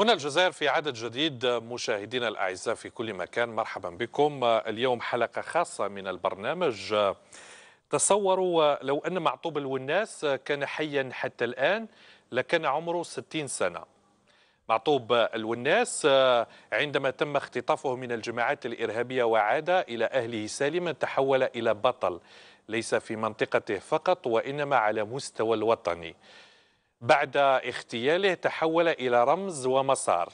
هنا الجزائر في عدد جديد مشاهدينا الأعزاء في كل مكان مرحبا بكم اليوم حلقة خاصة من البرنامج تصوروا لو أن معطوب الوناس كان حيا حتى الآن لكان عمره 60 سنة معطوب الوناس عندما تم اختطافه من الجماعات الإرهابية وعاد إلى أهله سالما تحول إلى بطل ليس في منطقته فقط وإنما على مستوى الوطني بعد اغتياله تحول إلى رمز ومسار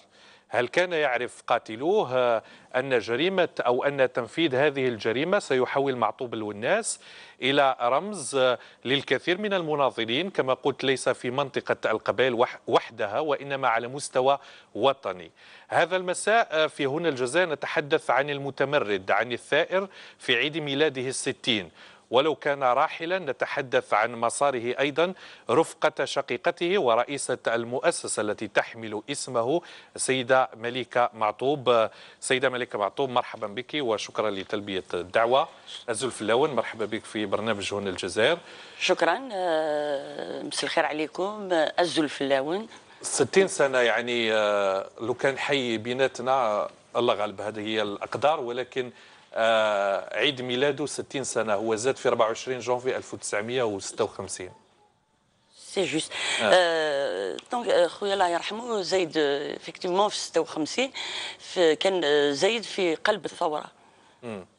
هل كان يعرف قاتلوه آه، أن جريمة أو أن تنفيذ هذه الجريمة سيحول معطوب الوناس إلى رمز آه، للكثير من المناضلين كما قلت ليس في منطقة القبائل وحدها وإنما على مستوى وطني هذا المساء آه، في هنا الجزائر نتحدث عن المتمرد عن الثائر في عيد ميلاده الستين ولو كان راحلا نتحدث عن مساره أيضا رفقة شقيقته ورئيسة المؤسسة التي تحمل اسمه سيدة مليكة معطوب سيدة مليكة معطوب مرحبا بك وشكرا لتلبية الدعوة الزلف اللون مرحبا بك في برنامج هنا الجزائر شكرا آه، مساء الخير عليكم الزلف اللون 60 سنة يعني آه، لو كان حي بيناتنا الله غالب هذه هي الأقدار ولكن آه، عيد ميلاده 60 سنة هو زاد في 24 جانفي 1956 سي جوست دونك خويا الله يرحمه زايد افكتيفمون في 56 في كان آه، زايد في قلب الثوره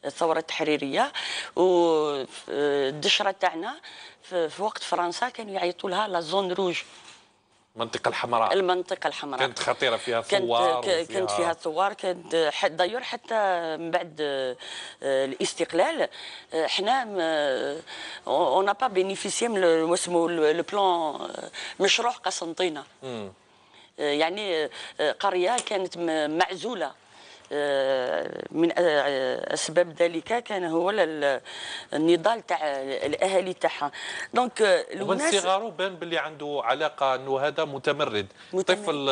الثوره التحريريه والدشره آه، تاعنا في وقت فرنسا كانوا يعيطوا لها لا زون روج المنطقة الحمراء المنطقة الحمراء كانت خطيرة فيها ثوار كانت, كانت فيها ثوار كانت دايور حتى من بعد آه، الاستقلال آه، حنا اون با بينيفيسي من واسمو لو بلان مشروع قسنطينة آه، يعني قرية كانت معزولة آه، من آه، آه، اسباب ذلك كان هو النضال تاع الاهالي تاعها دونك ومن صغاره بان باللي عنده علاقه انه هذا متمرد, متمرد. طفل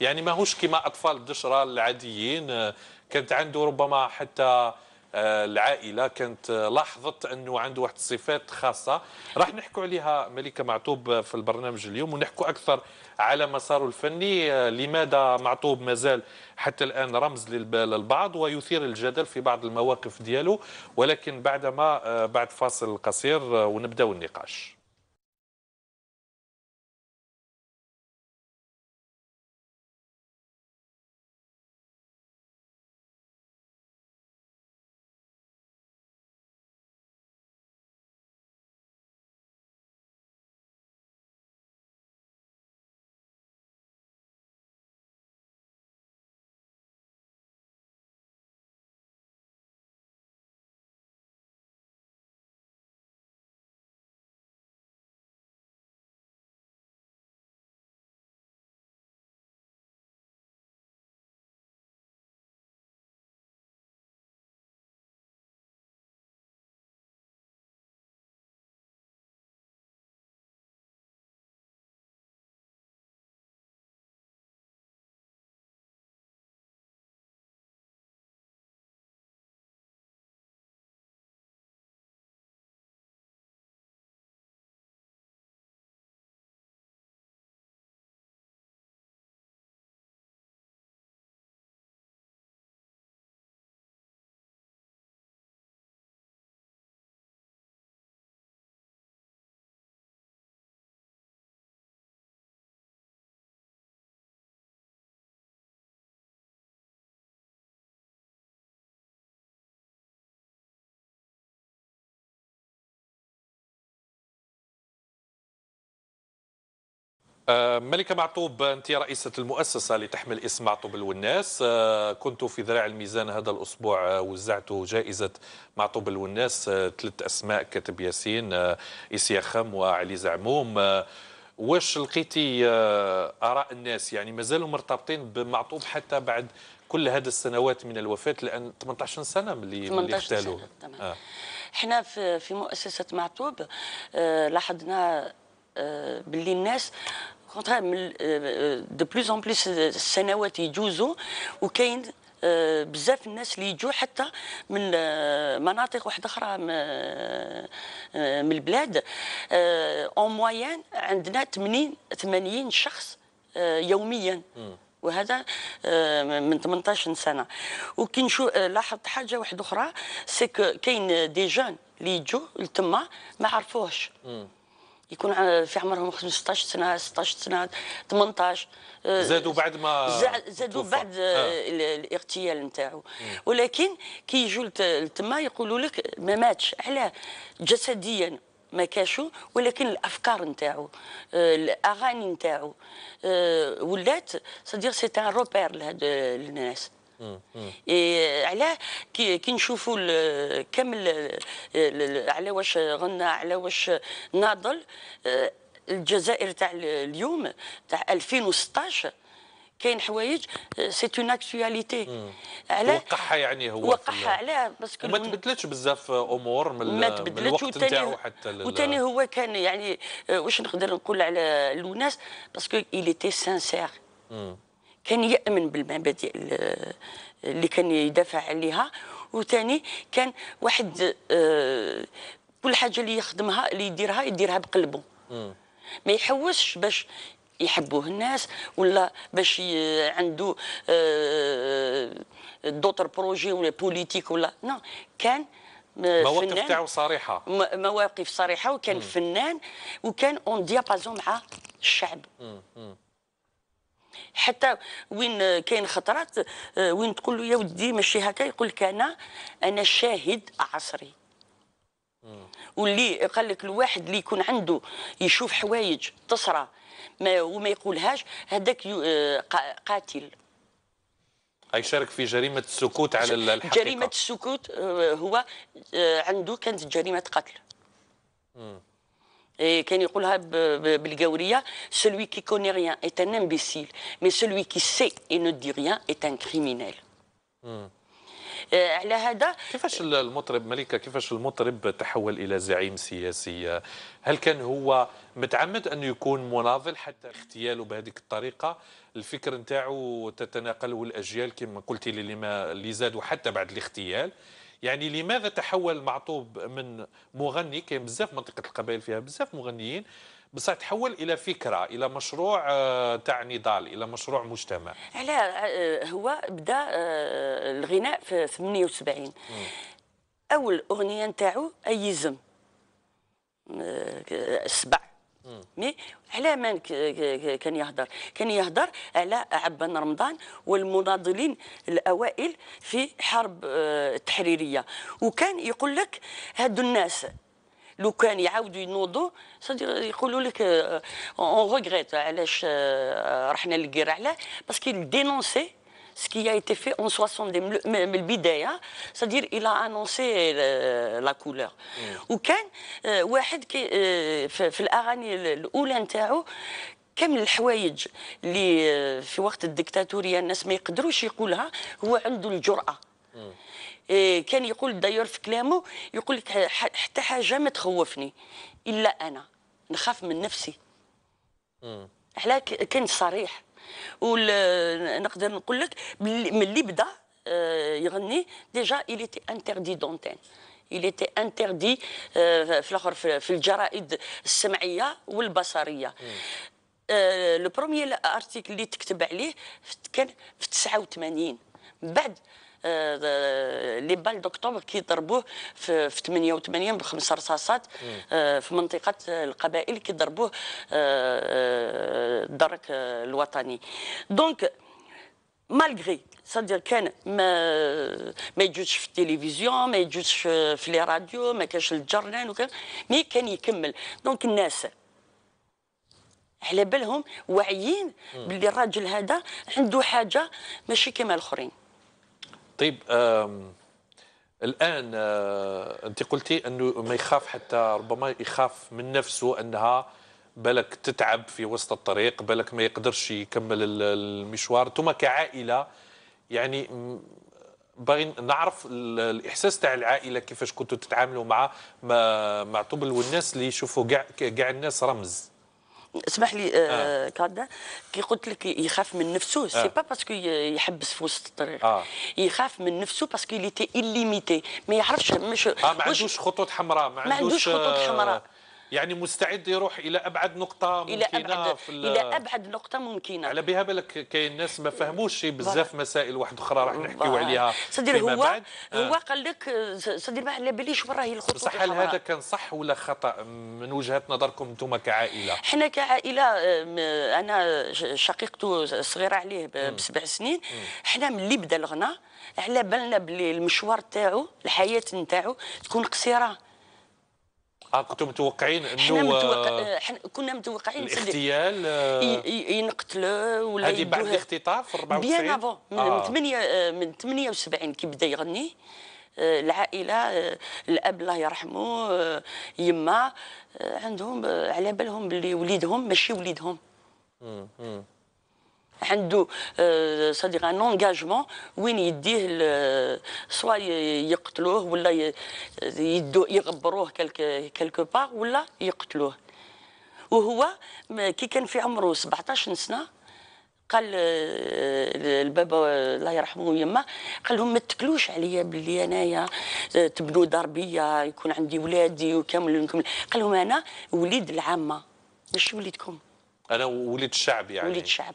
يعني ماهوش كما اطفال الدشره العاديين كانت عنده ربما حتى العائله كانت لاحظت انه عنده واحد الصفات خاصه راح نحكوا عليها مليكه معطوب في البرنامج اليوم ونحكوا اكثر على مساره الفني آه، لماذا معطوب مازال حتى الآن رمز للبعض ويثير الجدل في بعض المواقف دياله ولكن بعدما آه، بعد فاصل قصير آه، ونبدأ النقاش آه، ملكة معطوب أنت رئيسة المؤسسة لتحمل اسم معطوب الوناس آه، كنت في ذراع الميزان هذا الأسبوع آه، وزعت جائزة معطوب الوناس ثلاث أسماء كاتب ياسين إسياخم وعلي زعموم واش لقيتي آراء الناس يعني مازالوا مرتبطين بمعطوب حتى بعد كل هذه السنوات من الوفاة لأن 18 سنة ملي 18 سنة تمام آه. احنا في مؤسسة معطوب لاحظنا باللي الناس من دو بلوس اون بلوس السنوات يجوزوا وكاين بزاف الناس اللي يجوا حتى من مناطق واحده اخرى من البلاد اون موين عندنا 80 80 شخص يوميا وهذا من 18 سنه وكي نشوف لاحظت حاجه واحده اخرى سي كاين دي جون اللي يجوا لتما ما عرفوهش يكون في عمرهم 15 سنه 16 سنه 18 آه، زادوا بعد ما زادوا بعد آه. آه. الاغتيال نتاعو ولكن كي يجوا لتما يقولوا لك ما ماتش علاه جسديا ما كاشو ولكن الافكار نتاعو آه، الاغاني نتاعو ولات سادير سي ان روبير لهاد الناس إيه علاه كي نشوفوا كامل على واش غنى على واش ناضل إيه، الجزائر تاع اليوم تاع 2016 كاين حوايج سي اون اكتواليتي علاه وقعها يعني هو وقعها علاه باسكو ما تبدلتش بزاف امور من ما تبدلتش وتاني حتى وتاني هو كان يعني إيه، واش نقدر نقول على الناس باسكو ايلي تي سانسير كان يامن بالمبادئ اللي كان يدافع عليها وثاني كان واحد آه، كل حاجه اللي يخدمها اللي يديرها يديرها بقلبه ما يحوسش باش يحبوه الناس ولا باش عنده دوتر بروجي ولا بوليتيك ولا نو كان آه، مواقف تاعو صريحه مواقف صريحه وكان مم. فنان وكان اون ديابازون مع الشعب مم. مم. حتى وين كاين خطرات آه، وين تقول له يا ودي ماشي هكا يقول لك انا انا شاهد عصري واللي قال لك الواحد اللي يكون عنده يشوف حوايج تصرى ما وما يقولهاش هذاك آه، قاتل اي شارك في جريمه السكوت على الحقيقه جريمه السكوت آه، هو عنده كانت جريمه قتل مم. كان يقولها il celui qui connaît rien est un imbécile, mais celui qui sait et ne dit rien est un criminel. على hmm. هذا euh, كيفاش المطرب مليكة كيفاش المطرب تحول الى زعيم سياسي هل كان هو متعمد انه يكون مناضل حتى اغتياله بهذيك الطريقه الفكر نتاعو تتناقله الاجيال كما قلتي اللي ما اللي زادوا حتى بعد الاغتيال يعني لماذا تحول معطوب من مغني كاين بزاف منطقه القبائل فيها بزاف مغنيين بصح تحول الى فكره الى مشروع آه، تاع نضال الى مشروع مجتمع على آه، هو بدا آه، الغناء في 78 اول اغنيه نتاعو ايزم السبع مي على من كان يهضر كان يهضر على عبان رمضان والمناضلين الاوائل في حرب آه، التحريريه وكان يقول لك هادو الناس لو كان يعاودوا ينوضوا يقولوا لك اون آه، ريغريت علاش آه، رحنا للكير علاه باسكو دينونسي ce qui a été fait en 60, 70 من البدايه c'est-à-dire il a annoncé euh, la couleur mm. Ou quand, euh, euh, ou واحد qui, dans l'arani, الاولى نتاعو كم الحوايج اللي في وقت الدكتاتوريه الناس ما يقدروش يقولها هو عنده الجراه كان يقول دايور في كلامه يقول لك حتى حاجه ما تخوفني الا انا نخاف من نفسي علاه كان صريح ونقدر نقول لك ملي بدا آه، يغني ديجا إليتي انتردي دونتين انتردي في interdit في الجرائد السمعيه والبصريه لو بروميير ارتيكل اللي تكتب عليه كان في 89 من بعد آه، لي بال دكتور كي ضربوه في 88 بخمس رصاصات آه، في منطقه القبائل كي ضربوه آه، الدرك الوطني دونك مالغري سادير كان ما ما يجوش في التلفزيون ما يجوش في لي راديو ما كانش الجرنان وكان مي كان يكمل دونك الناس على بالهم واعيين باللي الراجل هذا عنده حاجه ماشي كما الاخرين طيب الان انت قلتي انه ما يخاف حتى ربما يخاف من نفسه انها بالك تتعب في وسط الطريق بالك ما يقدرش يكمل المشوار ثم كعائله يعني باغي نعرف الاحساس تاع العائله كيفاش كنتوا تتعاملوا مع مع طبل والناس اللي يشوفوا كاع كاع الناس رمز اسمح لي آه،, آه. كادا كي قلت لك يخاف من نفسه آه. سي با باسكو يحبس في وسط الطريق آه. يخاف من نفسه باسكو ليتي الليميتي ما يعرفش مش آه ما عندوش خطوط حمراء ما عندوش, ما عندوش خطوط آه، حمراء يعني مستعد يروح الى ابعد نقطه ممكنه الى ابعد في الى ابعد نقطه ممكنه على بها بالك كاين ناس ما فهموش بزاف مسائل واحد اخرى راح نحكيو عليها صدير هو بعد. آه. هو قال لك صدير ما على باليش وين راهي الخطوط صح هل هذا كان صح ولا خطا من وجهه نظركم انتم كعائله احنا كعائله انا شقيقته صغيره عليه بسبع سنين احنا ملي بدا الغنى على بالنا باللي المشوار تاعو الحياه نتاعو تكون قصيره كنتم متوقعين انه متوقع... آه، آه، كنا متوقعين الاغتيال آه، ي... ولا هذه بعد الاختطاف في 94 بيان افون من آه. 8 من 78 كي بدا يغني العائله الاب الله يرحمه يما عندهم على بالهم بلي وليدهم ماشي وليدهم عنده صديق ان انجاجمون وين يديه سوا يقتلوه ولا يغبروه كلكو بار ولا يقتلوه وهو كي كان في عمره 17 سنه قال آه، البابا الله يرحمه يما قال لهم ما تكلوش عليا باللي انايا آه، تبنوا دار بيا يكون عندي ولادي وكامل قال لهم انا وليد العامه مش وليدكم انا وليد الشعب يعني وليد الشعب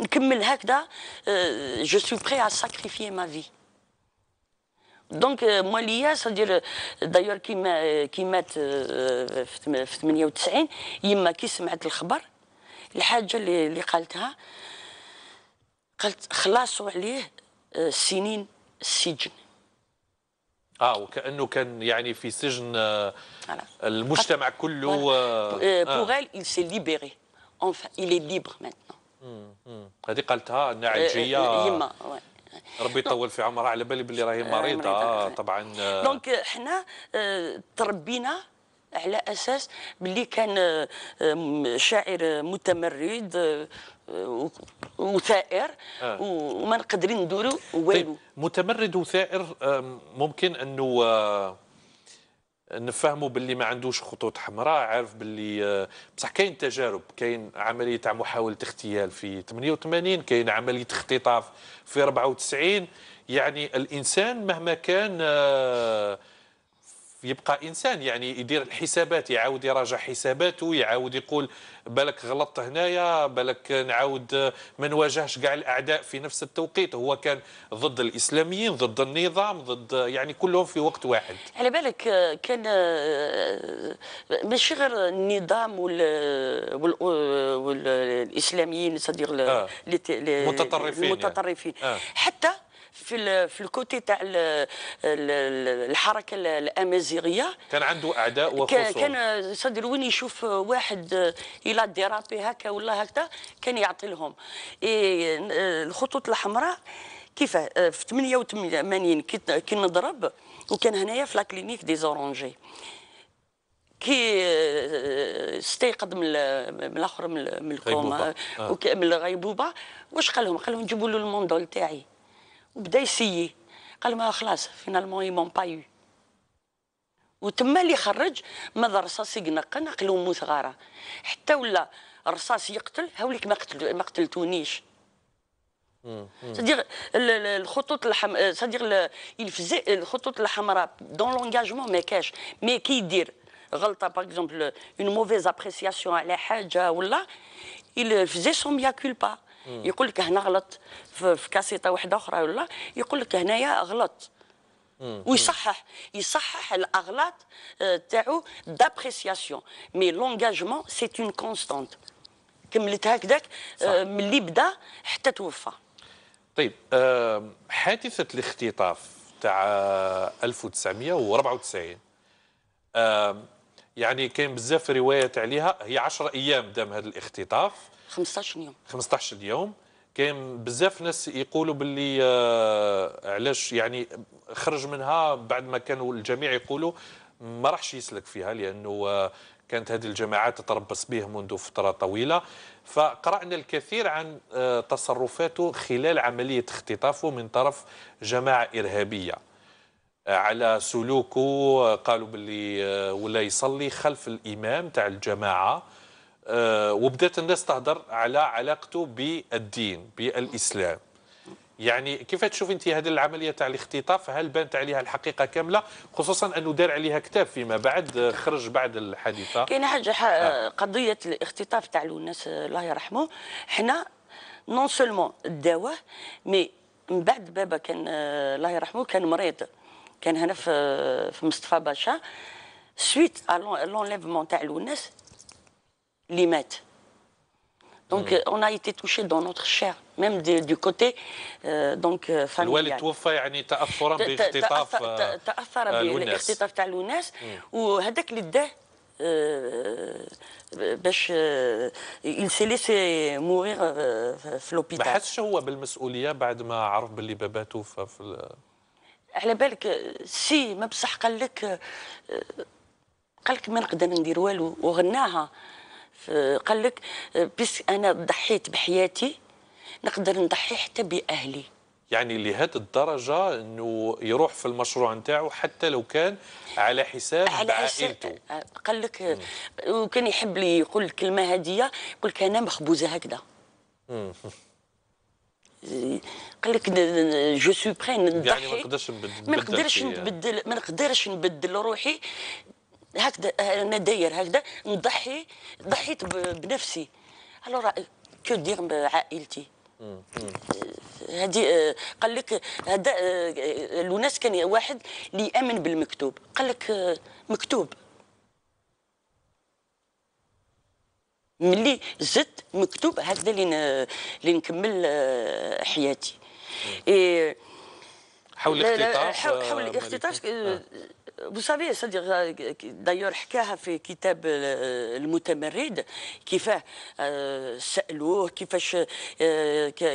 هكذا جو سو بري ا ساكريفي ما في دونك مواليا سادير دايور كيما كي مات في 98 يما كي سمعت الخبر الحاجه اللي قالتها قالت خلاصوا عليه سنين السجن اه وكانه كان يعني في سجن المجتمع كله بوغيل سي ليبيري libéré enfin, il est libre maintenant. هذه قالتها النعجيه يما إيه، إيه، ربي يطول في عمرها على بالي باللي راهي إيه، مريضه آه، طبعا دونك آه. آه، حنا تربينا على اساس باللي كان شاعر متمرد وثائر وما نقدرين نديرو طيب، والو متمرد وثائر ممكن انه نفهموا باللي ما عندوش خطوط حمراء عارف باللي آه، بصح كاين تجارب كاين عمليه تاع محاوله اغتيال في 88 كاين عمليه اختطاف في 94 يعني الانسان مهما كان آه يبقى انسان يعني يدير الحسابات يعاود يراجع حساباته يعاود يقول بالك غلطت هنايا بالك نعاود ما نواجهش كاع الاعداء في نفس التوقيت هو كان ضد الاسلاميين ضد النظام ضد يعني كلهم في وقت واحد على بالك كان ماشي غير النظام والاسلاميين صدير آه. يعني. المتطرفين المتطرفين يعني. آه. حتى في في الكوتي تاع الحركه الامازيغيه كان عنده اعداء وخصوم كان صدر وين يشوف واحد الى ديرابي هكا ولا هكا كان يعطي لهم الخطوط الحمراء كيف في 88 كي نضرب وكان هنايا في لاكلينيك دي زورونجي كي استيقظ من من الاخر من الكوما آه. من الغيبوبه واش قال لهم؟ قال لهم جيبوا له الموندول تاعي وبدا يسيي قال ما خلاص فينالمون اي با يو وتما اللي خرج ماذا رصاص يقنق نقل وموت غاره حتى ولا الرصاص يقتل هاوليك ما قتل ما قتلتونيش cest الخطوط الحم cest الفز الخطوط الحمراء دون لونجاجمون ما كاش مي كيدير غلطه باغ اكزومبل اون موفيز ابريسياسيون على حاجه ولا il faisait son mea culpa يقول لك هنا غلط في كاسيطه واحده اخرى ولا يقول لك هنايا غلط ويصحح يصحح الاغلاط آه، تاعو دابريسياسيون مي لونجاجمون سي اون كونستانت كملت هكذاك آه، ملي بدا حتى توفى طيب حادثه الاختطاف تاع 1994 يعني كاين بزاف روايات عليها هي 10 ايام دام هذا الاختطاف 15 يوم 15 يوم كاين بزاف ناس يقولوا باللي آه، علاش يعني خرج منها بعد ما كانوا الجميع يقولوا ما راحش يسلك فيها لانه آه، كانت هذه الجماعات تتربص به منذ فتره طويله فقرانا الكثير عن آه، تصرفاته خلال عمليه اختطافه من طرف جماعه ارهابيه على سلوكه قالوا باللي ولا يصلي خلف الامام تاع الجماعه آه، وبدات الناس تهضر على علاقته بالدين بالاسلام يعني كيف تشوف انت هذه العمليه تاع الاختطاف هل بانت عليها الحقيقه كامله خصوصا انه دار عليها كتاب فيما بعد آه، خرج بعد الحادثه كاينه حاجه آه. قضيه الاختطاف تاع الناس الله يرحمه حنا نون سولمون داوه مي من بعد بابا كان آه، الله يرحمه كان مريض كان هنا في في مصطفى باشا سويت لونليفمون تاع الناس les mettent. Donc مم. Mm. on a été touché dans notre chair même de, du côté euh, donc الوالد توفى يعني تاثرا باختطاف تاثر بالاختطاف تاع الوناس وهذاك اللي داه باش il s'est laissé mourir في لوبيتال ما حسش هو بالمسؤوليه بعد ما عرف باللي باباه توفى في ال... على بالك سي ما بصح قال لك قال لك ما نقدر ندير والو وغناها قال لك آه، بس انا ضحيت بحياتي نقدر نضحي حتى باهلي يعني لهذه الدرجة أنه يروح في المشروع نتاعو حتى لو كان على حساب على عائلته آه، قال لك آه، وكان يحب لي يقول الكلمة هدية يقول لك أنا مخبوزة هكذا قال لك جو سو نضحي يعني ما نقدرش نبدل ما نقدرش نبدل ما نقدرش نبدل روحي هكذا آه، انا داير هكذا نضحي ضحيت بنفسي الو كو دير عائلتي هذه آه، آه، قال لك هذا الناس كان واحد اللي يامن بالمكتوب قال لك مكتوب ملي زدت مكتوب هكذا اللي نكمل حياتي إيه، حول الاختطاف حول الاختطاف vous savez, c'est-à-dire, euh, d'ailleurs, حكاها في كتاب المتمرد كيفاه سالوه كيفاش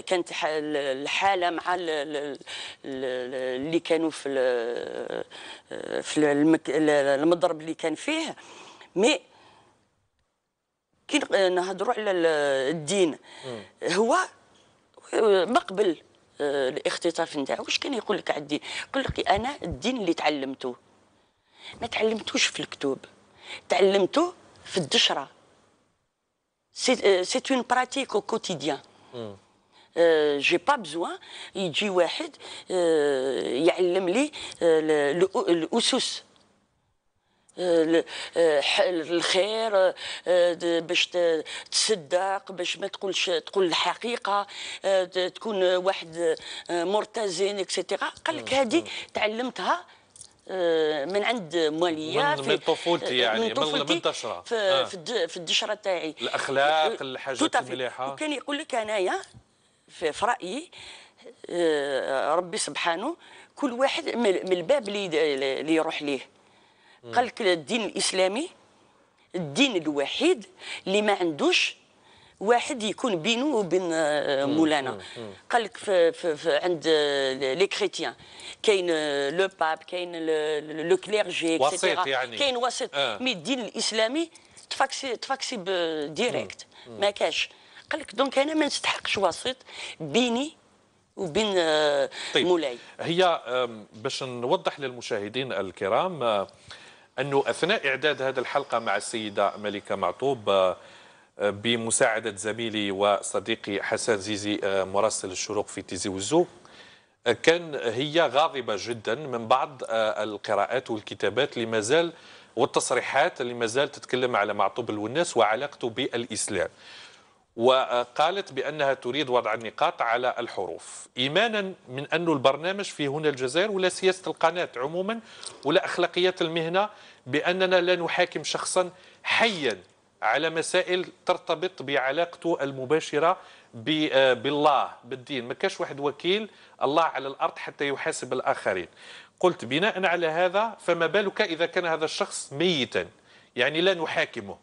كانت الحاله مع اللي كانوا في في المضرب اللي كان فيه مي كي نهضروا على الدين هو مقبل الاختطاف نتاعو واش كان يقول لك على الدين؟ يقول لك انا الدين اللي تعلمته ما تعلمتوش في الكتب تعلمته في الدشره سي اون براتيك او كوتيديان جي با بزوان يجي واحد euh, يعلم لي euh, الاسس euh, الخير باش تصدق باش ما تقولش تقول الحقيقه تكون واحد مرتزن اكسيتيرا قال لك هذه تعلمتها آه، من عند مواليا من, طفولتي آه، يعني من طفولتي منتشره في, آه. في الدشره تاعي الاخلاق الحاجات المليحه وكان يقول لك انايا في رايي آه، ربي سبحانه كل واحد من الباب اللي يروح ليه قال لك الدين الاسلامي الدين الوحيد اللي ما عندوش واحد يكون بينه وبين آه، مولانا قال لك عند آه، لي كريتيان كاين آه، لو باب كاين لو كليرجي وسيط يعني كاين وسيط مي الدين الاسلامي تفاكسي تفاكسي ديريكت ما كاش قال لك دونك انا ما نستحقش وسيط بيني وبين طيب. مولاي هي باش نوضح للمشاهدين الكرام انه اثناء اعداد هذه الحلقه مع السيده ملكه معطوب بمساعدة زميلي وصديقي حسن زيزي آه، مراسل الشروق في تيزي وزو آه، كان هي غاضبة جدا من بعض آه، القراءات والكتابات اللي مازال والتصريحات اللي مازال تتكلم على معطوب الوناس وعلاقته بالإسلام وقالت بأنها تريد وضع النقاط على الحروف إيمانا من أن البرنامج في هنا الجزائر ولا سياسة القناة عموما ولا أخلاقيات المهنة بأننا لا نحاكم شخصا حيا على مسائل ترتبط بعلاقته المباشرة بالله بالدين ما كاش واحد وكيل الله على الأرض حتى يحاسب الآخرين قلت بناء على هذا فما بالك إذا كان هذا الشخص ميتا يعني لا نحاكمه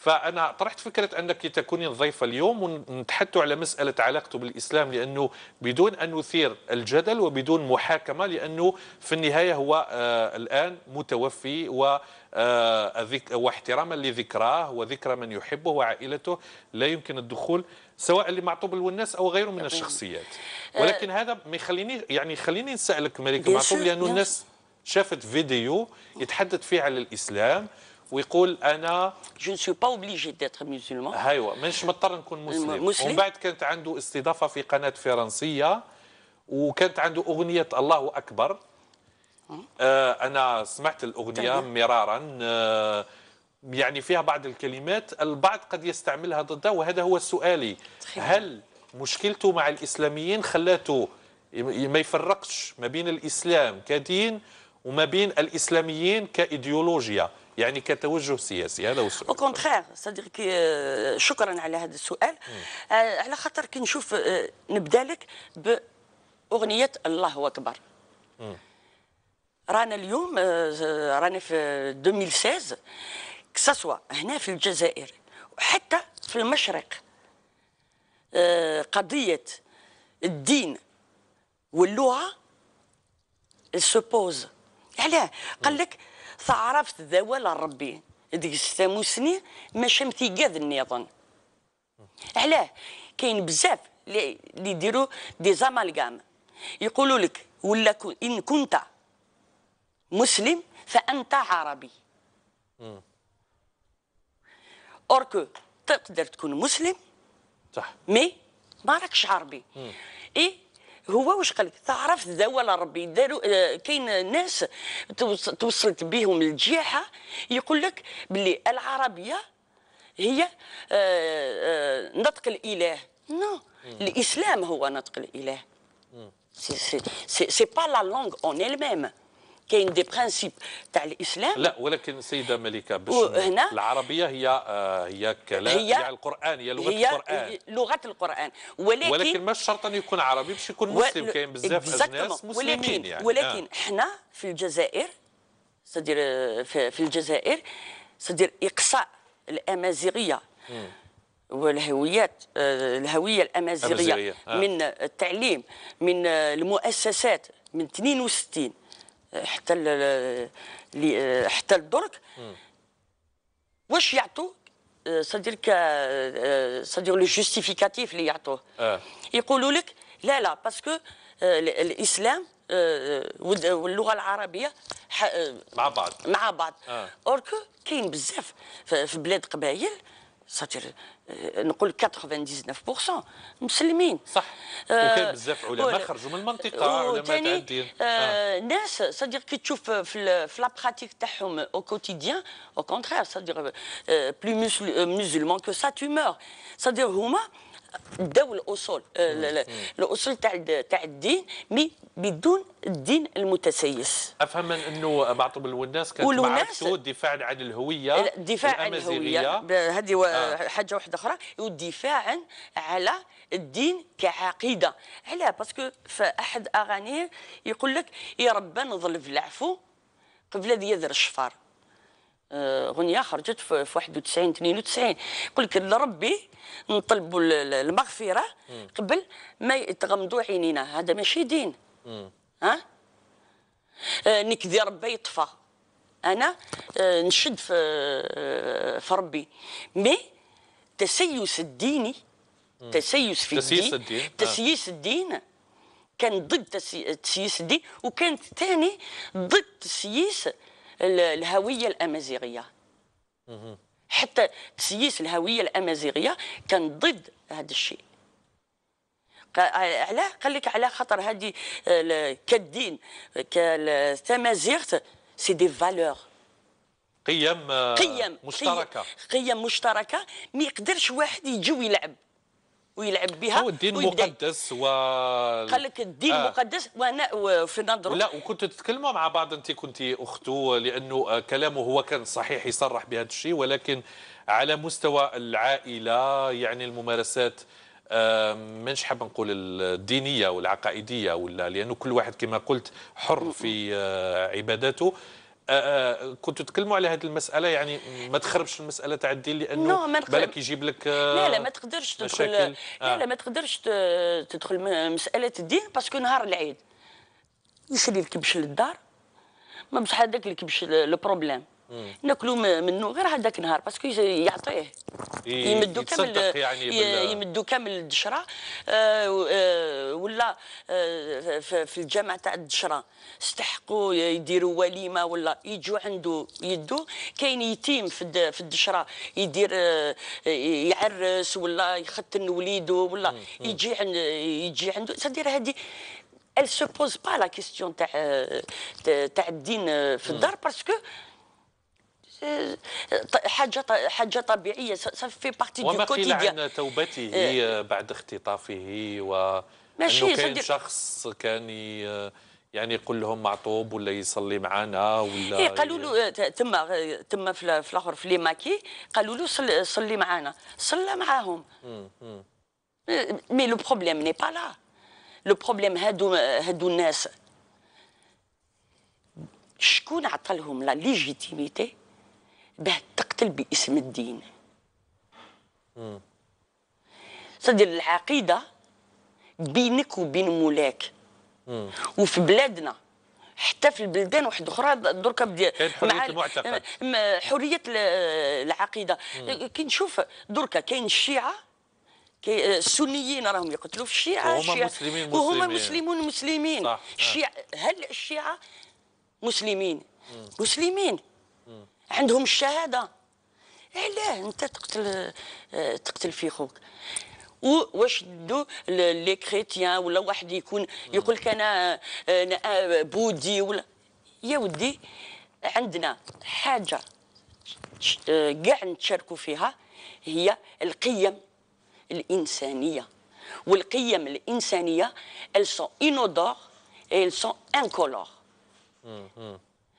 فأنا طرحت فكرة أنك تكونين ضيفة اليوم ونتحدثوا على مسألة علاقته بالإسلام لأنه بدون أن نثير الجدل وبدون محاكمة لأنه في النهاية هو آه، الآن متوفي و آه، واحتراما لذكراه وذكرى من يحبه وعائلته لا يمكن الدخول سواء اللي معطوب الناس او غيره من نعم. الشخصيات آه، ولكن هذا ما يخليني يعني خليني نسالك ملك معطوب لانه نعم. الناس شافت فيديو يتحدث فيه على الاسلام ويقول انا جو سو با اوبليجي ديتر مسلمان ايوا مانيش مضطر نكون مسلم, مسلم. ومن بعد كانت عنده استضافه في قناه فرنسيه وكانت عنده اغنيه الله اكبر آه انا سمعت الاغنيه مرارا آه يعني فيها بعض الكلمات البعض قد يستعملها ضده وهذا هو سؤالي هل مشكلته مع الاسلاميين خلاته ما يفرقش ما بين الاسلام كدين وما بين الاسلاميين كايديولوجيا يعني كتوجه سياسي هذا هو السؤال او كونترير سادير كي شكرا على هذا السؤال مم. Euh, على خاطر كي نشوف آه، نبدا لك باغنيه الله اكبر مم. رانا اليوم آه، آه، رانا في 2016 كساسوا هنا في الجزائر وحتى في المشرق قضيه الدين واللغه سوبوز علاه قال لك تعرفت ذوال ربي ديك ستامو سنين ما شمتي قاد النيطن علاه كاين بزاف اللي يديروا دي زامالغام يقولوا لك ولا ان كنت مسلم فانت عربي اوركو تقدر تكون مسلم صح مي ما راكش عربي اي هو واش قال لك تعرف ذا ربي داروا آه، كاين ناس توصلت بهم الجيحه يقول لك باللي العربيه هي آه، آه، نطق الاله نو الاسلام هو نطق الاله سي سي سي با لا لونغ اون elle-même كاين دي برانسيب تاع الاسلام لا ولكن السيده ملكه باش العربيه هي آه، هي كلام هي, يعني القران هي لغه هي القران لغه القران ولكن ولكن مش شرط ان يكون عربي باش يكون مسلم كاين بزاف إيه، ناس مسلمين ولكن يعني آه. ولكن آه. احنا في الجزائر صدر آه، في الجزائر صدر اقصاء الامازيغيه والهويات الهويه الامازيغيه آه. من التعليم من المؤسسات من 62 حتى اللي آه، حتى لدرك واش يعطوا آه، سادير ك سادير آه، لو جوستيفيكاتيف اللي يعطوه آه. يقولوا لك لا لا باسكو الاسلام واللغه العربيه مع بعض مع بعض آه. اوركو كاين بزاف في بلاد قبائل ساتير Euh, نقول 99% مسلمين صح آه وكان بزاف علماء خرجوا من المنطقه علماء تعدين آه،, آه ناس صديق كي تشوف في لا براتيك تاعهم او كوتيديان او كونترير صديق بلو مسلمان كو سا تو مور صديق هما بداو الاصول آه، الاصول تاع تاع الدين مي بدون الدين المتسيس افهم من انه معطب الوناس كانت معركته الدفاع عن الهويه الدفاع عن الهويه هذه آه. حاجه واحده اخرى ودفاعا على الدين كعقيده علاه باسكو في احد اغانيه يقول لك يا ربنا نظل في العفو قبل يذر الشفار اغنيه آه، خرجت في 91 92 يقول لك لربي نطلبوا المغفره قبل ما يتغمضوا عينينا هذا ماشي دين ها أه نكذي ربي يطفى انا آه، نشد في آه، في ربي مي تسيس الديني تسيس في تسييس الدين, الدين. تسييس الدين كان ضد تسييس الدين وكان ثاني ضد تسييس الهويه الامازيغيه حتى تسييس الهويه الامازيغيه كان ضد هذا الشيء علاه قال لك على خاطر هذه آه، كالدين كالتمازيغ سي دي فالور قيم, قيم مشتركه قيم مشتركه ما يقدرش واحد يجي ويلعب ويلعب بها هو الدين مقدس و قال لك الدين آه. مقدس وانا في نظره لا وكنت تتكلموا مع بعض انت كنت اخته لانه آه، كلامه هو كان صحيح يصرح بهذا الشيء ولكن على مستوى العائله يعني الممارسات منش حاب نقول الدينيه والعقائديه ولا لانه كل واحد كما قلت حر في آه، عباداته آه، آه، كنتوا تكلموا على هذه المساله يعني ما تخربش المساله تاع الدين لانه بالك يجيب لك آه، لا لا ما تقدرش تدخل لا لا ما تقدرش تدخل مساله الدين باسكو نهار العيد يشري الكبش للدار ما مش هذاك الكبش لو بروبليم ناكلوا منه غير هذاك النهار باسكو يعطيه يمدو كامل يعني يمدو كامل الدشره آه، آه، ولا آه، في الجامع تاع الدشره استحقوا يديروا وليمه ولا يجوا عنده يدو كاين يتيم في الدشره يدير يعرس ولا يختن وليده ولا يجي عند يجي عنده تدير هذه elle se pose pas la question تاع تاع الدين في الدار باسكو حاجه حاجه طبيعيه في بارتي دو كوتيديان وما قيل عن توبته آه. بعد اختطافه و ماشي كان شخص كان يعني يقول لهم معطوب ولا يصلي معنا ولا اي قالوا له آه، تما تما آه، في الاخر في لي ماكي قالوا له صلي, صلي معنا صلى معاهم مي لو بروبليم ني با لا لو بروبليم هادو هادو الناس شكون عطى لهم لا ليجيتيميتي به تقتل باسم الدين صدر العقيدة بينك وبين مولاك وفي بلادنا حتى في البلدان واحد اخرى دركا حريه المعتقد حريه العقيده كي نشوف دركا كاين الشيعه كي السنيين راهم يقتلوا في الشيعه وهم مسلمين وهم مسلمون مسلمين صح. آه. الشيعة هل الشيعه مسلمين مم. مسلمين عندهم الشهاده علاه انت تقتل آه، تقتل في خوك واش دو لي كريتيان ولا واحد يكون يقول لك انا آه، انا آه، بودي ولا يا ودي عندنا حاجه كاع نتشاركوا فيها هي القيم الانسانيه والقيم الانسانيه ال سون انودور اي ال سون انكولور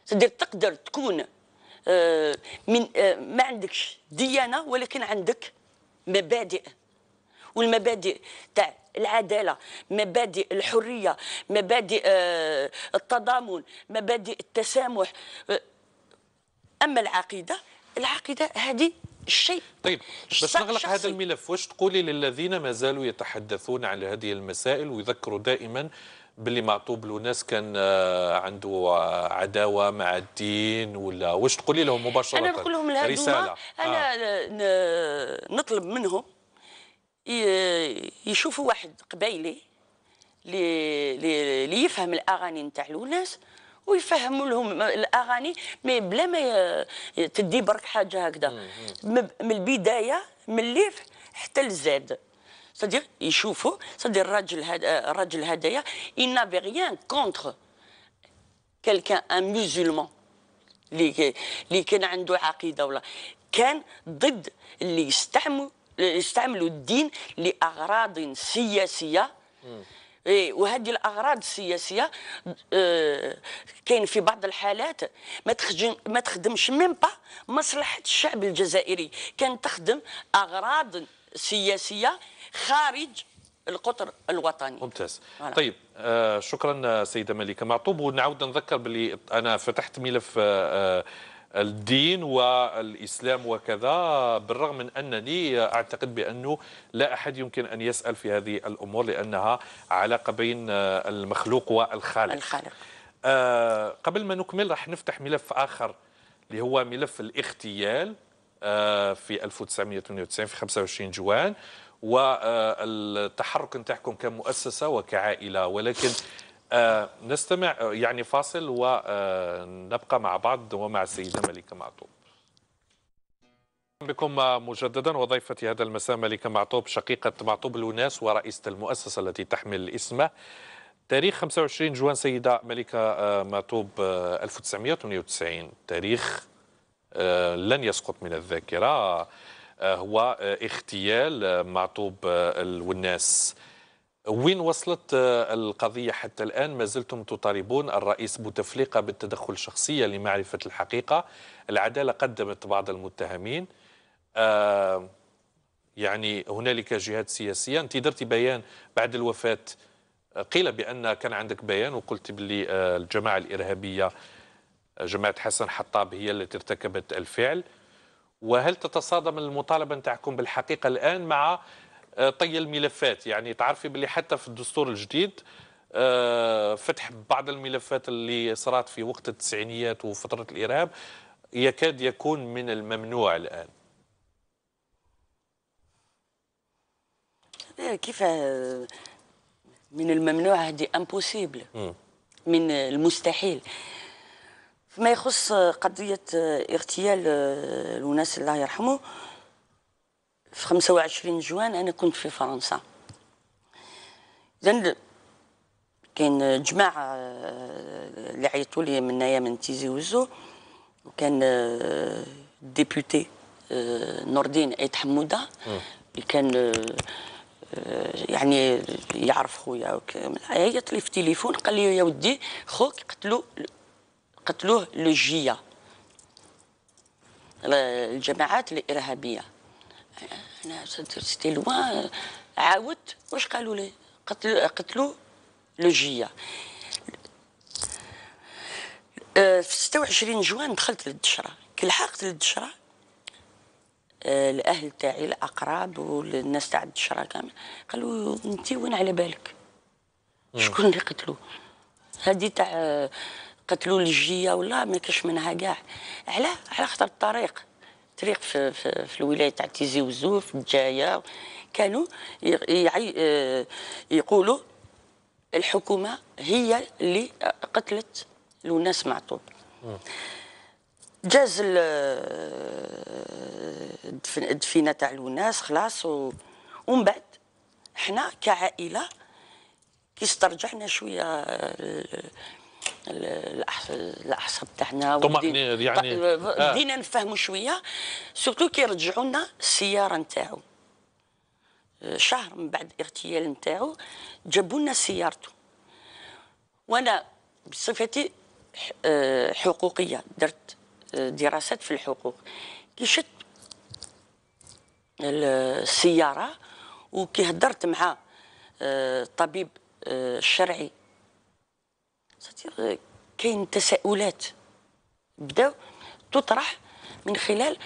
تقدر تكون آه، من آه، ما عندكش ديانه ولكن عندك مبادئ والمبادئ تاع العداله مبادئ الحريه مبادئ آه، التضامن مبادئ التسامح اما العقيده العقيده هذه الشيء طيب باش نغلق هذا الملف واش تقولي للذين ما زالوا يتحدثون على هذه المسائل ويذكروا دائما باللي معطوب له ناس كان آه، عنده آه، عداوه مع الدين ولا واش تقولي لهم مباشره انا نقول لهم رساله انا آه. نطلب منهم يشوفوا واحد قبايلي اللي يفهم الاغاني نتاع الناس ويفهموا لهم الاغاني مي بلا ما تدي برك حاجه هكذا من البدايه من الليف حتى للزاد cest يشوفوا cest a الراجل هذا الراجل هذايا إن n'avait rien contre quelqu'un un اللي اللي كان عنده عقيده ولا كان ضد اللي يستعملوا يستعملوا الدين لاغراض سياسيه إيه، وهذه الاغراض السياسيه آه، كاين في بعض الحالات ما تخدم ما تخدمش من با مصلحه الشعب الجزائري كان تخدم اغراض سياسيه خارج القطر الوطني ممتاز أنا. طيب آه شكرا آه، سيده مليكه معطوب ونعاود نذكر باللي انا فتحت ملف آه،, آه الدين والإسلام وكذا بالرغم من أنني أعتقد بأنه لا أحد يمكن أن يسأل في هذه الأمور لأنها علاقة بين آه، المخلوق والخالق الخالق آه قبل ما نكمل راح نفتح ملف آخر اللي هو ملف الاغتيال آه في 1998 في 25 جوان والتحرك نتاعكم كمؤسسه وكعائله ولكن آه، نستمع آه، يعني فاصل ونبقى آه، مع بعض ومع السيده مليكه معطوب بكم مجددا وضيفتي هذا المساء ملكة معطوب شقيقة معطوب الوناس ورئيسة المؤسسة التي تحمل اسمه تاريخ 25 جوان سيدة ملكة معطوب 1998 تاريخ لن يسقط من الذاكرة هو آه، اغتيال آه، معطوب آه، الوناس وين وصلت القضية حتى الآن ما زلتم تطالبون الرئيس بوتفليقة بالتدخل الشخصية لمعرفة الحقيقة العدالة قدمت بعض المتهمين يعني هنالك جهات سياسية أنت درتي بيان بعد الوفاة قيل بأن كان عندك بيان وقلت بلي الجماعة الإرهابية جماعة حسن حطاب هي التي ارتكبت الفعل وهل تتصادم المطالبة نتاعكم بالحقيقة الآن مع آه، طي الملفات يعني تعرفي باللي حتى في الدستور الجديد آه، فتح بعض الملفات اللي صارت في وقت التسعينيات وفترة الإرهاب يكاد يكون من الممنوع الآن كيف آه، من الممنوع هذه امبوسيبل من المستحيل فيما يخص قضية اغتيال آه، الوناس الله يرحمه في 25 جوان أنا كنت في فرنسا إذن كان جماعة آه، اللي عيطوا لي من من تيزي وزو وكان آه، ديبوتي نوردين عيد حمودة اللي كان يعني يعرف خويا عيط لي في التليفون قال لي يا ودي خوك قتلوا قتلوه لجية آه، الجماعات الإرهابية أنا ستي لوان عاودت واش قالوا لي قتلوه لجية آه، في 26 جوان دخلت للدشرة كي لحقت للدشرة آه، الاهل تاعي الاقرب والناس تاع الدشره كامل قالوا انت وين على بالك شكون اللي قتلوه هذه تاع قتلوا الجيه ولا ما كاش منها كاع على على خاطر الطريق طريق في, في, في الولايه تاع تيزي وزوف الجايه كانوا آه، يقولوا الحكومه هي اللي قتلت لوناس معطوب جاز آه، الدفينه تاع لوناس خلاص ومن بعد احنا كعائله كي استرجعنا شويه آه، الاحصاء تاعنا طمأنينة يعني آه. بدينا آه. نفهموا شويه سورتو كي رجعوا لنا السياره نتاعو آه، شهر من بعد الاغتيال نتاعو جابوا لنا سيارته وانا بصفتي آه، حقوقيه درت دراسات في الحقوق كي شفت السياره وكي هدرت مع طبيب الشرعي ساتير كاين تساؤلات بداو تطرح من خلال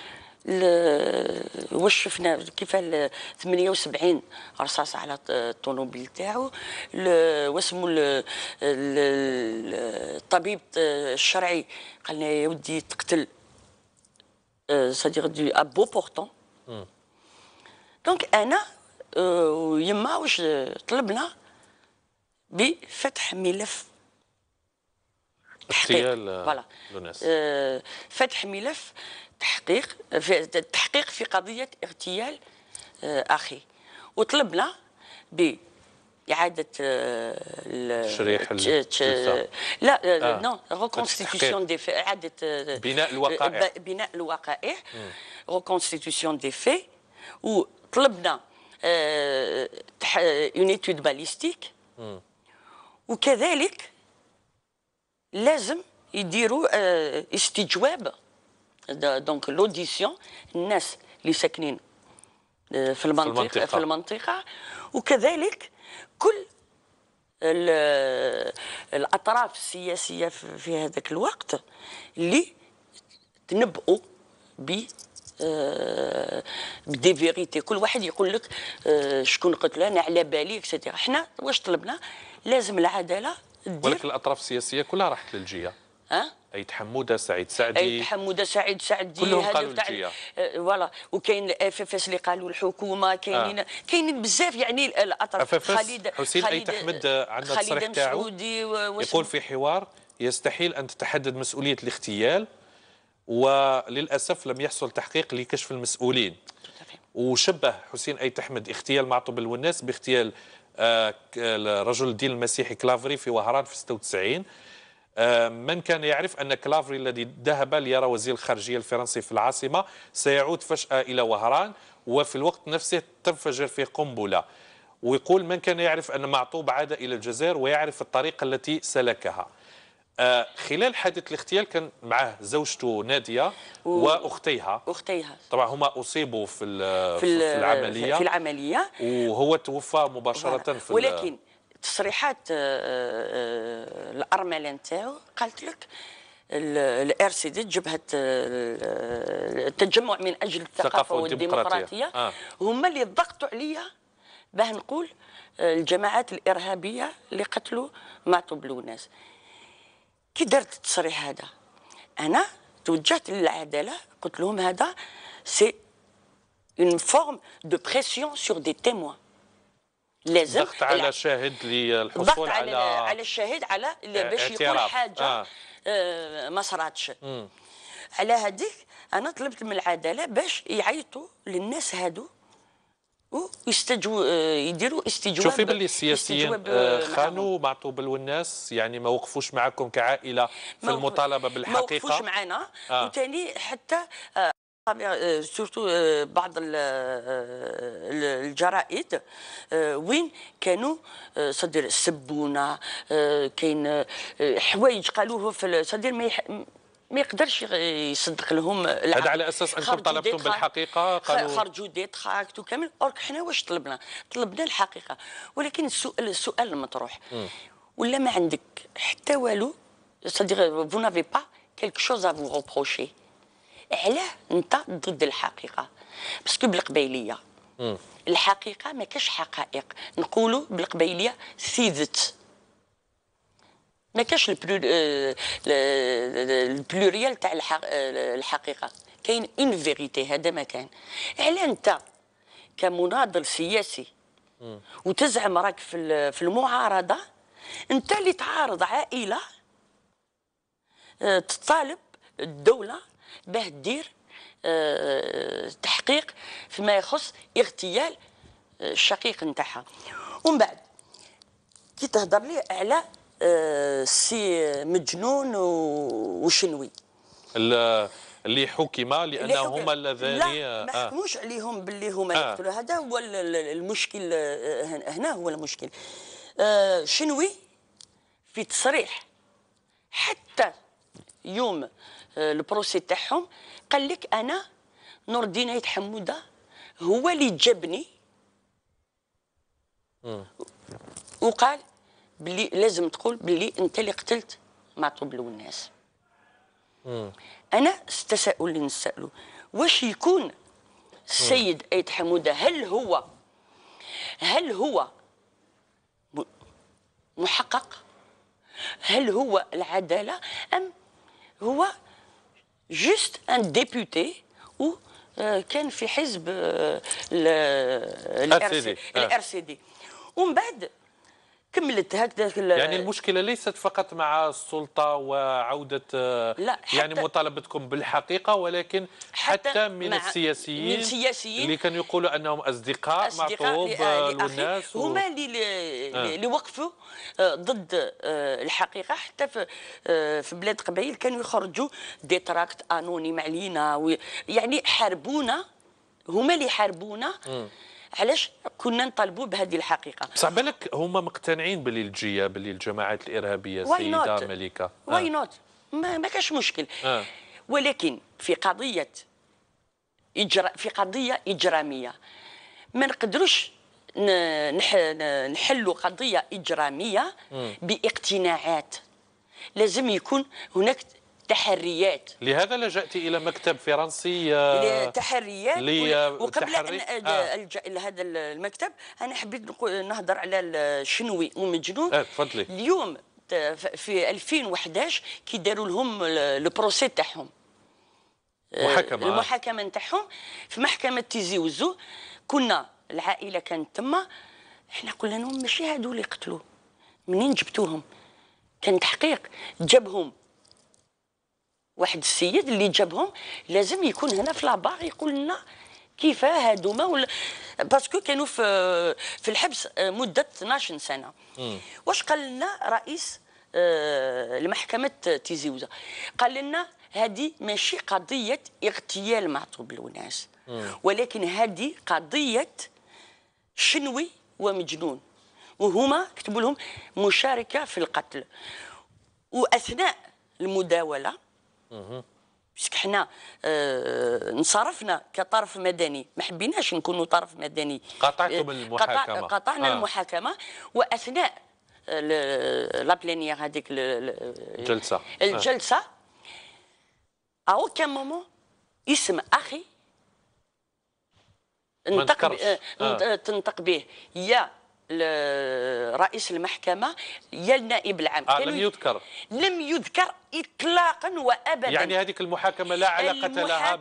واش شفنا كيف 78 رصاصه على الطوموبيل تاعو واسمو الطبيب الشرعي قال لنا يا ودي تقتل أه، صديق دي ابو بورتون دونك انا أه، يما واش طلبنا بفتح ملف اغتيال فوالا آه فتح ملف تحقيق في التحقيق في قضيه اغتيال آه اخي وطلبنا ب إعادة تشريح آه، لا نو ريكونستيتيسيون دي في إعادة آه، بناء الوقائع آه، بناء الوقائع ريكونستيتيسيون دي في وطلبنا اون اه باليستيك وكذلك لازم يديروا آه، استجواب دونك لوديسيون الناس اللي ساكنين آه، في المنطقة, في المنطقة وكذلك كل آه، الأطراف السياسية في هذاك الوقت اللي تنبؤوا ب بدي فيغيتي كل واحد يقول لك شكون قتل انا على بالي اكسيتيرا حنا واش طلبنا لازم العداله ولكن الاطراف السياسيه كلها راحت للجيه أه؟ ايت حموده سعيد سعدي ايت حموده سعيد سعدي كلهم قالوا تاع آه، فوالا وكاين الاف اف اس اللي قالوا الحكومه كاينين آه. كاينين بزاف يعني الاطراف خالد حسين ايت احمد آه، عندنا التصريح تاعو يقول في حوار يستحيل ان تتحدد مسؤوليه الاغتيال وللاسف لم يحصل تحقيق لكشف المسؤولين وشبه حسين ايت احمد اغتيال معطوب الوناس باغتيال آه، رجل الدين المسيحي كلافري في وهران في 96 آه، من كان يعرف أن كلافري الذي ذهب ليرى وزير الخارجية الفرنسي في العاصمة سيعود فجأة إلى وهران وفي الوقت نفسه تنفجر فيه قنبلة ويقول من كان يعرف أن معطوب عاد إلى الجزائر ويعرف الطريقة التي سلكها آه، خلال حادث الاغتيال كان معه زوجته ناديه و... واختيها اختيها طبعا هما اصيبوا في في, في العمليه في العمليه وهو توفى مباشره في ولكن تصريحات آه، آه، الارمله نتاعو قالت لك الار سي دي جبهه التجمع من اجل الثقافه والديمقراطيه آه. هما اللي ضغطوا عليا باه نقول الجماعات الارهابيه اللي قتلوا ماتوا طبلوا ناس كي درت التصريح هذا انا توجهت للعداله قلت لهم هذا سي اون فورم دو بريسيون سور دي تيموان لازم ضغط على الشاهد للحصول على على, على الشاهد على باش يقول حاجه آه. آه ما صراتش على هذيك انا طلبت من العداله باش يعيطوا للناس هادو ويستجو آه، يديروا استجواب شوفي باللي السياسيين آه، آه، خانوا معطوا بالوناس يعني ما وقفوش معكم كعائله في المطالبه بالحقيقه ما وقفوش معنا آه. وثاني حتى آه سورتو بعض الجرائد وين كانوا صدر السبونه كاين حوايج قالوه في صدر ما ما يقدرش يصدق لهم هذا على اساس انكم طلبتم بالحقيقه قالوا خرجوا ديتراكت وكامل اورك حنا واش طلبنا طلبنا الحقيقه ولكن السؤال السؤال المطروح ولا ما عندك حتى والو صديق فو نافي با كيلك شوز ا فو روبروشي علاه انت ضد الحقيقه باسكو بالقبيليه الحقيقه ما كاش حقائق نقولوا بالقبيليه سيدت ما كاش آه، البلوريال تاع آه، الحقيقه كاين اون فيغيتي هذا ما كان على انت كمناضل سياسي وتزعم راك في في المعارضه انت اللي تعارض عائله آه، تطالب الدوله باه دير تحقيق فيما يخص اغتيال الشقيق نتاعها ومن بعد كي تهضر لي على آه، سي مجنون وشنوي اللي حكم لانه هما اللذان لا آه. ما حكموش عليهم باللي هما آه. يقتلوا هذا هو المشكل آه، هنا هو المشكل شنوي في تصريح حتى يوم البروسي تاعهم قال لك انا نور الدين عيد حموده هو اللي جابني وقال بلي لازم تقول بلي انت اللي قتلت معطوب له الناس انا التساؤل اللي نساله واش يكون السيد ايت حموده هل هو هل هو محقق هل هو العداله ام هو جوست ان ديبوتي و آه، كان في حزب آه، الار آه، سي دي ومن بعد كملت هكذا يعني المشكله ليست فقط مع السلطه وعوده آه، لا يعني حتى يعني مطالبتكم بالحقيقه ولكن حتى, حتى من السياسيين من السياسيين اللي كانوا يقولوا انهم اصدقاء, أصدقاء مع طوب والناس آه، و... هما اللي آه. اللي وقفوا آه، ضد الحقيقه حتى في بلاد قبائل كانوا يخرجوا دي تراكت انونيم علينا يعني حاربونا هما اللي حاربونا علاش كنا نطالبوا بهذه الحقيقه بصح بالك هما مقتنعين باللي الجيه باللي الجماعات الارهابيه سيده ملكه واي آه. نوت ما, ما كاش مشكل آه. ولكن في قضيه إجر... في قضيه اجراميه ما نقدروش نحلوا قضيه اجراميه باقتناعات لازم يكون هناك تحريات لهذا لجأت إلى مكتب فرنسي تحريات وقبل أن آه. ألجأ إلى هذا المكتب أنا حبيت نهضر على الشنوي ومجنون آه، تفضلي اليوم في 2011 كي داروا لهم البروسي تاعهم آه، محاكمة المحاكمة نتاعهم في محكمة تيزي وزو كنا العائلة كانت تما احنا قلنا لهم ماشي هادو اللي قتلوا منين جبتوهم كان تحقيق جابهم واحد السيد اللي جابهم لازم يكون هنا في لابار يقول لنا كيفاه هادوما ولا باسكو كانوا في في الحبس آه، مده 12 سنه واش قال لنا رئيس آه، المحكمه تيزي وزا قال لنا هذه ماشي قضيه اغتيال معطوب الوناس ولكن هذه قضيه شنوي ومجنون وهما كتبوا لهم مشاركه في القتل واثناء المداوله باسكو حنا آه انصرفنا كطرف مدني ما حبيناش نكونوا طرف مدني قطعتم آه، المحاكمه قطع قطعنا آه. المحاكمه واثناء بلينيير آه، هذيك الجلسه الجلسه آه. او كان مومون اسم اخي تنطق تنطق به يا رئيس المحكمة يا النائب العام آه لم يذكر لم يذكر اطلاقا وابدا يعني هذيك المحاكمه لا علاقه لها ب...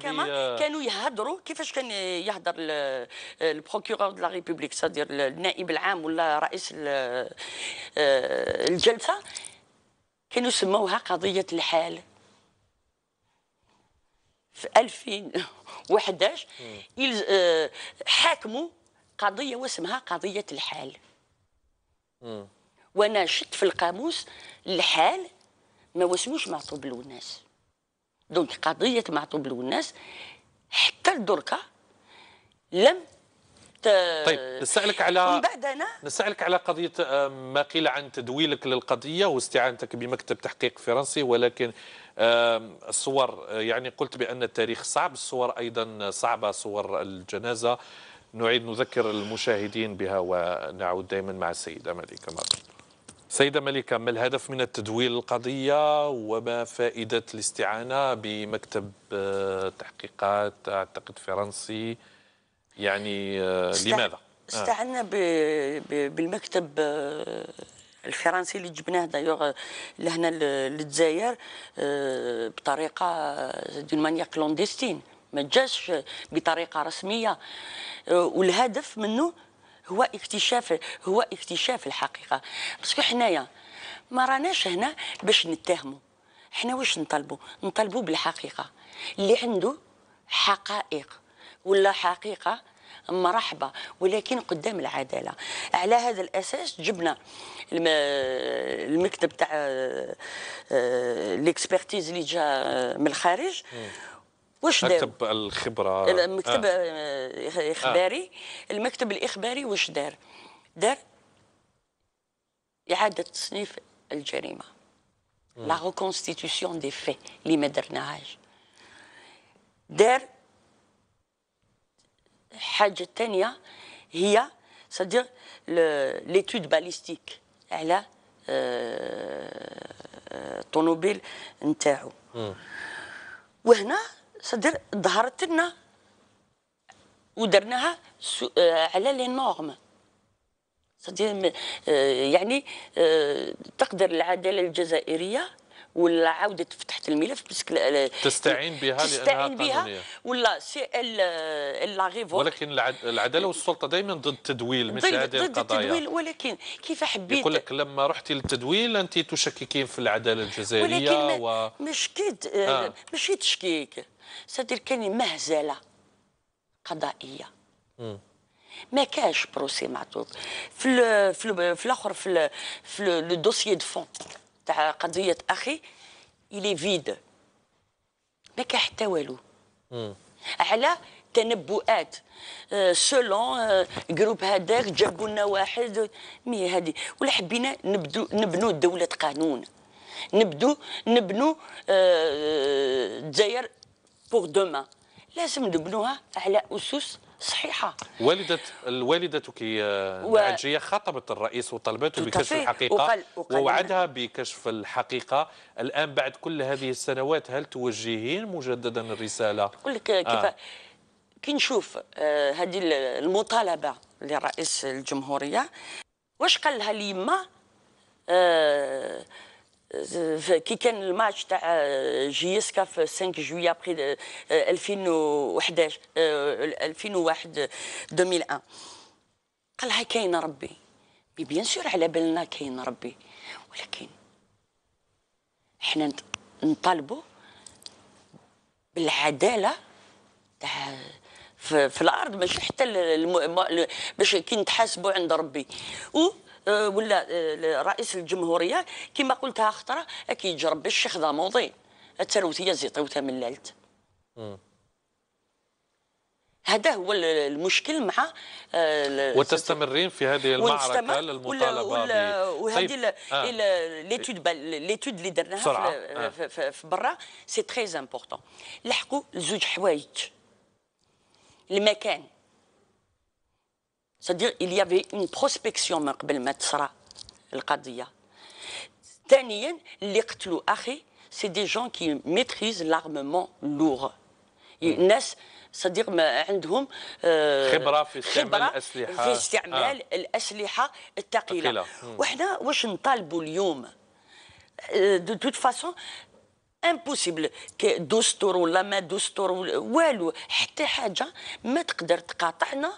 كانوا يهضروا كيفاش كان يهضر البروكيور دو لا ريبوبليك سادير النائب العام ولا رئيس آه، الجلسه كانوا سموها قضيه الحال في 2011 آه، حاكموا قضيه واسمها قضيه الحال وانا شت في القاموس الحال ما واسموش معطوب له الناس دونك قضيه معطوب له الناس حتى لدركا لم ت... طيب نسالك على بعد انا نسالك على قضيه ما قيل عن تدويلك للقضيه واستعانتك بمكتب تحقيق فرنسي ولكن الصور آه، يعني قلت بان التاريخ صعب الصور ايضا صعبه صور الجنازه نعيد نذكر المشاهدين بها ونعود دائما مع السيدة مليكة مرة سيدة مليكة ما الهدف من التدوير القضية وما فائدة الاستعانة بمكتب آه، تحقيقات أعتقد فرنسي يعني آه، لماذا؟ آه. استعنا بالمكتب الفرنسي اللي جبناه دايوغ لهنا للجزائر بطريقه دون مانيا كلونديستين ما جاش بطريقه رسميه آه، والهدف منه هو اكتشاف هو اكتشاف الحقيقه باسكو حنايا ما راناش هنا باش نتهموا حنا واش نطلبوا نطلبوا بالحقيقه اللي عنده حقائق ولا حقيقه مرحبا ولكن قدام العداله على هذا الاساس جبنا المكتب تاع ليكسبرتيز آه، آه، اللي جا من الخارج واش دار مكتب الخبره المكتب آه. آه. اخباري آه. المكتب الاخباري واش دار؟ دار دار اعاده تصنيف الجريمه لا ريكونستيتيسيون دي في اللي ما درناهاش دار حاجه ثانيه هي سادير ليتود باليستيك على الطونوبيل آه، آه، نتاعو وهنا صدر ظهرت لنا ودرناها آه، على لي نورم صدر آه، يعني آه، تقدر العداله الجزائريه ولا عاودة فتحت الملف باسكو تستعين بها تستعين بها ولا سي ال لا ولكن العداله والسلطه دائما ضد التدويل مثل هذه القضايا ضد التدويل ولكن كيف حبيت يقول لك لما رحتي للتدويل انت تشككين في العداله الجزائريه ولكن و... مش كد آه. ماشي تشكيك سادير كان مهزله قضائيه م. ما كاش بروسي معطوط في الـ في الـ في الاخر في الـ في لو دوسيي دو فون تاع قضيه اخي الي فيد ما كان حتى والو على تنبؤات سولون جروب هذاك جابوا لنا واحد مي هذه ولا حبينا نبدو نبنوا دوله قانون نبدو نبنوا الجزائر بور دومان لازم نبنوها على اسس صحيحه والده والدتك العجيه خاطبت الرئيس وطلبته بكشف الحقيقه وقال وقال ووعدها بكشف الحقيقه الان بعد كل هذه السنوات هل توجهين مجددا الرساله نقول لك كيف آه. كي نشوف آه، هذه المطالبه لرئيس الجمهوريه واش قال لها ليما آه كي كان الماتش تاع آه، جي في 5 جويا بري 2011 2001 2001 قال لها كاين ربي مي بيان سور على بالنا كاين ربي ولكن احنا نطالبوا بالعداله تاع في, في الارض ماشي حتى باش كي نتحاسبوا عند ربي و أه، ولا أه، رئيس الجمهوريه كما قلتها خطره كيجرب ربي الشيخ ذا موضي التنوثيه زيطوتها من لالت هذا هو المشكل مع أه، وتستمرين في هذه المعركه للمطالبه وهذه طيب، ليتود ليتود اللي درناها في, في, في برا سي تري امبورطون لحقوا لزوج حوايج المكان C'est-à-dire il y avait une prospection من قبل ما تصرى القضية. ثانيا اللي قتلوا أخي سي دي جون كي ميتريز لارمومون لوغ. الناس صديق ما عندهم خبره في استعمال خبرة الاسلحه في استعمال آه. الاسلحه الثقيله وحنا واش نطالبوا اليوم دو توت فاسون امبوسيبل دستور ولا ما دستور والو حتى حاجه ما تقدر تقاطعنا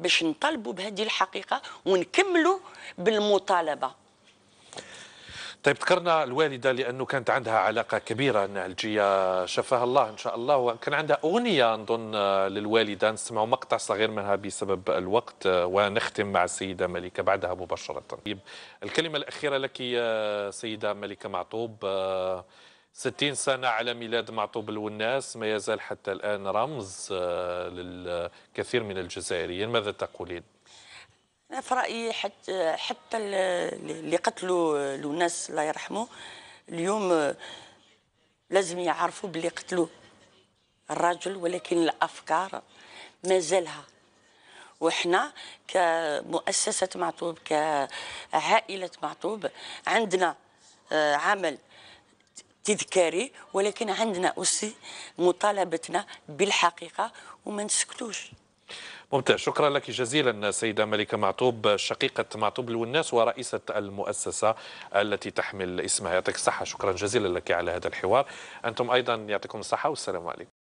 باش نطالبوا بهذه الحقيقه ونكملوا بالمطالبه طيب ذكرنا الوالده لانه كانت عندها علاقه كبيره نعلجيه شفاها الله ان شاء الله وكان عندها اغنيه نظن آه، للوالده نسمعوا مقطع صغير منها بسبب الوقت آه، ونختم مع السيده ملكه بعدها مباشره طيب، الكلمه الاخيره لك سيده ملكه معطوب آه، ستين سنة على ميلاد معطوب الوناس ما يزال حتى الآن رمز آه، للكثير من الجزائريين ماذا تقولين؟ أنا في رأيي حتى, حتى اللي قتلوا الوناس الله يرحمه اليوم لازم يعرفوا باللي قتلوه الرجل ولكن الأفكار ما زالها وحنا كمؤسسة معطوب كعائلة معطوب عندنا آه، عمل تذكاري ولكن عندنا أسي مطالبتنا بالحقيقة وما نسكتوش ممتاز شكرا لك جزيلا سيدة ملكة معطوب شقيقة معطوب الوناس ورئيسة المؤسسة التي تحمل اسمها يعطيك الصحة شكرا جزيلا لك على هذا الحوار أنتم أيضا يعطيكم الصحة والسلام عليكم